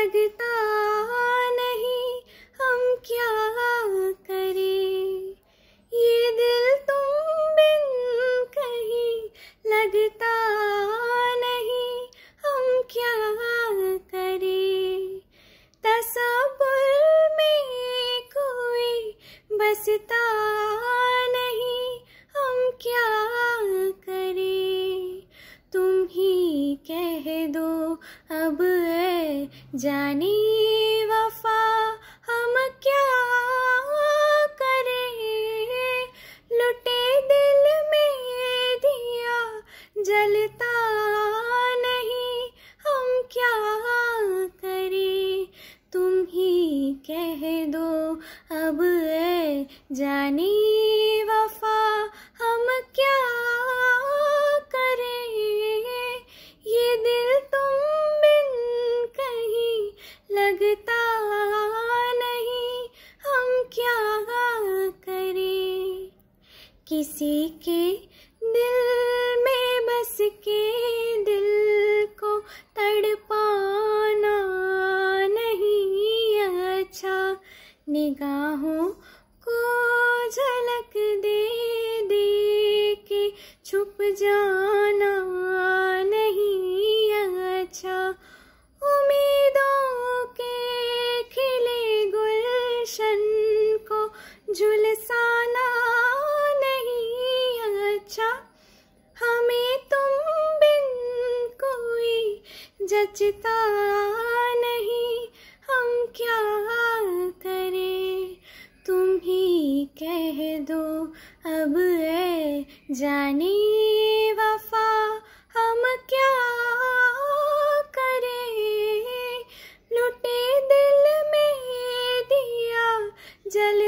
लगता नहीं हम क्या करें ये दिल तुम बिन कहीं लगता नहीं हम क्या करें तस्वुर में कोई बसता नहीं हम क्या करें तुम ही कह दो जाने वफा हम क्या करें लुटे दिल में दिया जलता नहीं हम क्या करें तुम ही कह दो अब है जानी किसी के दिल में बस के दिल को तड़पाना नहीं अच्छा निगाहों को झलक दे दे के छुप जाना नहीं अच्छा उम्मीदों के खिले गुलशन को झुल जचता नहीं हम क्या करें तुम ही कह दो अब है जाने वफा हम क्या करें लुटे दिल में दिया जल